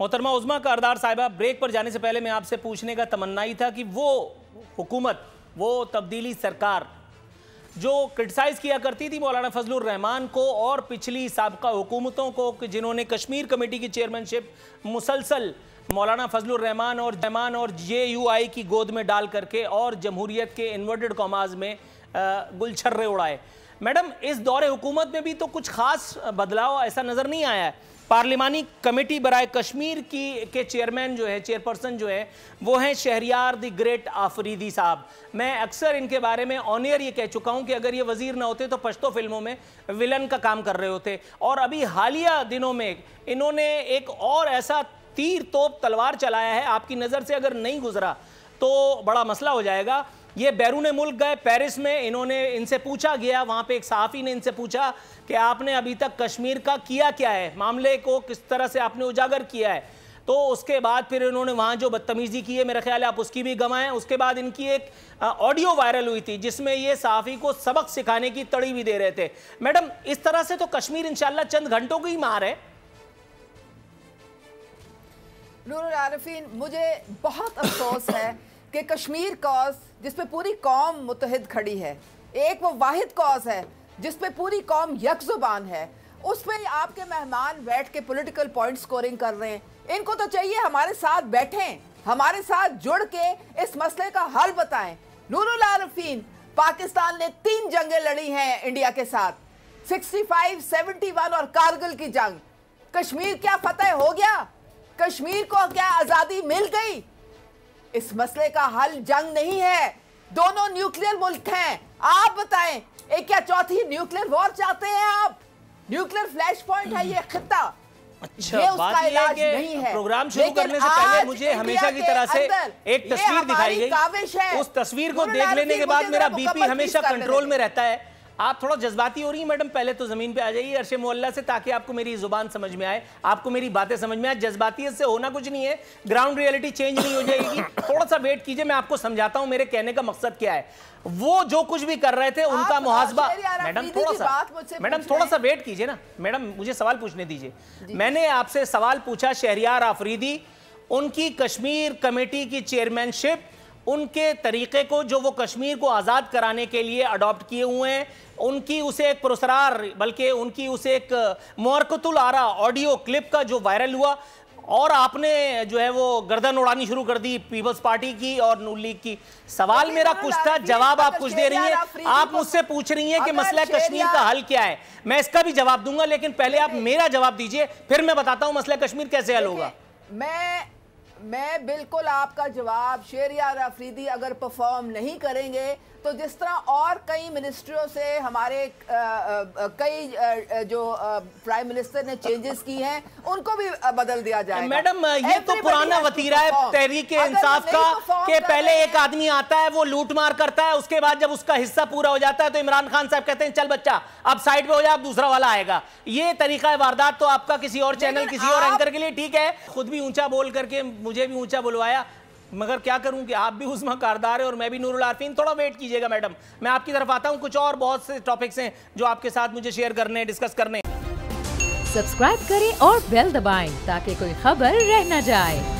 मोहतरमा उजमा कारदार साहिबा ब्रेक पर जाने से पहले मैं आपसे पूछने का तमन्ना ही था कि वो हुकूमत वो तब्दीली सरकार जो क्रिटिसाइज़ किया करती थी मौलाना फजलुर रहमान को और पिछली सबका हुकूमतों को जिन्होंने कश्मीर कमेटी की चेयरमैनशिप मुसलसल मौलाना फजलुर रहमान और जमान और जे यू आई की गोद में डाल करके और जमहूरीत के इन्वर्टेड कॉमाज में गुलछर्रे उड़ाए मैडम इस दौरे हुकूमत में भी तो कुछ खास बदलाव ऐसा नज़र नहीं आया है पार्लिमानी कमेटी बरए कश्मीर की के चेयरमैन जो है चेयरपर्सन जो है वो हैं शहरियार द ग्रेट आफरीदी साहब मैं अक्सर इनके बारे में ऑनियर ये कह चुका हूँ कि अगर ये वजीर ना होते तो पश्तो फिल्मों में विलन का काम कर रहे होते और अभी हालिया दिनों में इन्होंने एक और ऐसा तीर तोप तलवार चलाया है आपकी नज़र से अगर नहीं गुजरा तो बड़ा मसला हो जाएगा ये बैरून मुल्क गए पेरिस में इन्होंने इनसे पूछा गया वहाँ पे एक सहाफ़ी ने इनसे पूछा कि आपने अभी तक कश्मीर का किया क्या है मामले को किस तरह से आपने उजागर किया है तो उसके बाद फिर इन्होंने वहाँ जो बदतमीज़ी की है मेरा ख्याल है आप उसकी भी गंवाएं उसके बाद इनकी एक ऑडियो वायरल हुई थी जिसमें ये साफ़ी को सबक सिखाने की तड़ी भी दे रहे थे मैडम इस तरह से तो कश्मीर इनशाला चंद घंटों की मार है नूर आरफीन मुझे बहुत अफसोस है कि कश्मीर कॉज जिस पे पूरी कौम मुतहद खड़ी है एक वो वाहिद कॉज है जिस पे पूरी कौम यकजुबान है उस पर आपके मेहमान बैठ के पॉलिटिकल पॉइंट स्कोरिंग कर रहे हैं इनको तो चाहिए हमारे साथ बैठें हमारे साथ जुड़ के इस मसले का हल बताएं नूरुल आरफीन पाकिस्तान ने तीन जंगें लड़ी हैं इंडिया के साथ 65, 71 और कारगिल की जंग कश्मीर क्या फतेह हो गया कश्मीर को क्या आज़ादी मिल गई इस मसले का हल जंग नहीं है दोनों न्यूक्लियर मुल्क हैं आप बताएं एक क्या चौथी न्यूक्लियर वॉर चाहते हैं आप न्यूक्लियर फ्लैश पॉइंट है ये खत्ता अच्छा ये बात इलाज ये नहीं है प्रोग्राम शुरू करने से पहले मुझे हमेशा की तरह से एक तस्वीर दिखाई गई उस तस्वीर को देख लेने के बाद मेरा बीपी हमेशा कंट्रोल में रहता है आप थोड़ा जज्बाती हो रही हैं मैडम पहले तो ज़मीन पे आ जाइए अरशे मोल्ला से ताकि आपको मेरी ज़ुबान समझ में आए आपको मेरी बातें समझ में आए जज्बातियत से होना कुछ नहीं है ग्राउंड रियलिटी चेंज नहीं हो जाएगी थोड़ा सा वेट कीजिए मैं आपको समझाता हूँ मेरे कहने का मकसद क्या है वो जो कुछ भी कर रहे थे उनका तो मुहासबा मैडम थोड़ा सा मैडम थोड़ा सा वेट कीजिए ना मैडम मुझे सवाल पूछने दीजिए मैंने आपसे सवाल पूछा शहरियार आफरीदी उनकी कश्मीर कमेटी की चेयरमैनशिप उनके तरीके को जो वो कश्मीर को आज़ाद कराने के लिए अडॉप्ट किए हुए हैं उनकी उसे एक पुरस्कार बल्कि उनकी उसे एक मोरकतुल आरा ऑडियो क्लिप का जो वायरल हुआ और आपने जो है वो गर्दन उड़ानी शुरू कर दी पीपल्स पार्टी की और नून लीग की सवाल मेरा कुछ था जवाब आप कुछ दे रही हैं आप मुझसे तो पूछ रही हैं कि मसला कश्मीर का हल क्या है मैं इसका भी जवाब दूंगा लेकिन पहले आप मेरा जवाब दीजिए फिर मैं बताता हूं मसला कश्मीर कैसे हल होगा मैं मैं बिल्कुल आपका जवाब यार अफरीदी अगर परफॉर्म नहीं करेंगे तो जिस तरह और कई मिनिस्ट्रियों से हमारे कई जो प्राइम मिनिस्टर ने चेंजेस की हैं उनको भी बदल दिया जाए मैडम ये तो पुराना वतीरा है तहरीक इंसाफ का कि पहले एक आदमी आता है वो लूट मार करता है उसके बाद जब उसका हिस्सा पूरा हो जाता है तो इमरान खान साहब कहते हैं चल बच्चा अब साइड पे हो जाए दूसरा वाला आएगा ये तरीका वारदात तो आपका किसी और चैनल किसी और एंकर के लिए ठीक है खुद भी ऊंचा बोल करके मुझे भी ऊंचा बुलवाया मगर क्या करूं कि आप भी उजमा कारदार है और मैं भी नूरुल आरफीन थोड़ा वेट कीजिएगा मैडम मैं आपकी तरफ आता हूं कुछ और बहुत से टॉपिक्स हैं जो आपके साथ मुझे शेयर करने डिस्कस करने सब्सक्राइब करें और बेल दबाएं ताकि कोई खबर रह न जाए